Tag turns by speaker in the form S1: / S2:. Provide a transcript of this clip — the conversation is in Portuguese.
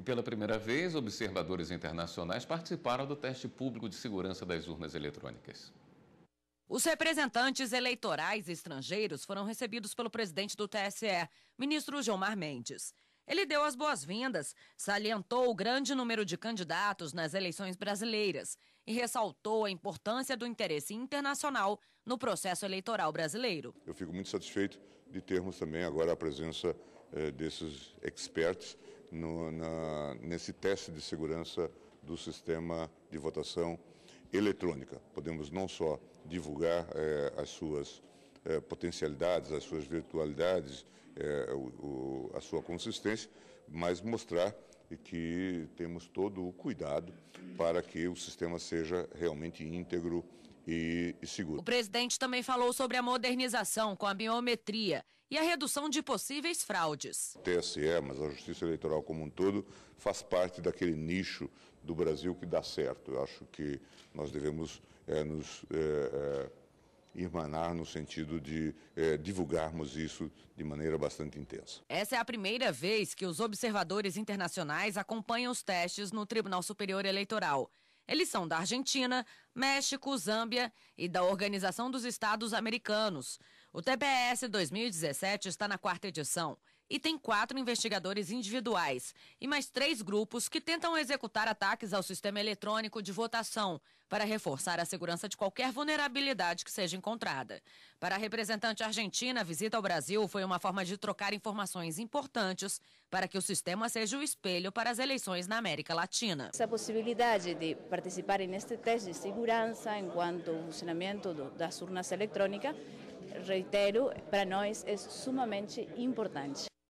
S1: E pela primeira vez, observadores internacionais participaram do teste público de segurança das urnas eletrônicas.
S2: Os representantes eleitorais estrangeiros foram recebidos pelo presidente do TSE, ministro Gilmar Mendes. Ele deu as boas-vindas, salientou o grande número de candidatos nas eleições brasileiras e ressaltou a importância do interesse internacional no processo eleitoral brasileiro.
S1: Eu fico muito satisfeito de termos também agora a presença eh, desses experts no, na, nesse teste de segurança do sistema de votação eletrônica. Podemos não só divulgar eh, as suas eh, potencialidades, as suas virtualidades, eh, o, o, a sua consistência, mas mostrar que temos todo o cuidado para que o sistema seja realmente íntegro e, e seguro. O
S2: presidente também falou sobre a modernização com a biometria e a redução de possíveis fraudes.
S1: O TSE, mas a Justiça Eleitoral como um todo, faz parte daquele nicho do Brasil que dá certo. Eu acho que nós devemos é, nos. É, é, irmanar no sentido de divulgarmos isso de maneira bastante intensa.
S2: Essa é a primeira vez que os observadores internacionais acompanham os testes no Tribunal Superior Eleitoral. Eles são da Argentina, México, Zâmbia e da Organização dos Estados Americanos. O TPS 2017 está na quarta edição e tem quatro investigadores individuais e mais três grupos que tentam executar ataques ao sistema eletrônico de votação para reforçar a segurança de qualquer vulnerabilidade que seja encontrada. Para a representante argentina, a visita ao Brasil foi uma forma de trocar informações importantes para que o sistema seja o espelho para as eleições na América Latina. Essa possibilidade de participar neste teste de segurança enquanto o funcionamento das urnas eletrônicas reitero, para nós é sumamente importante.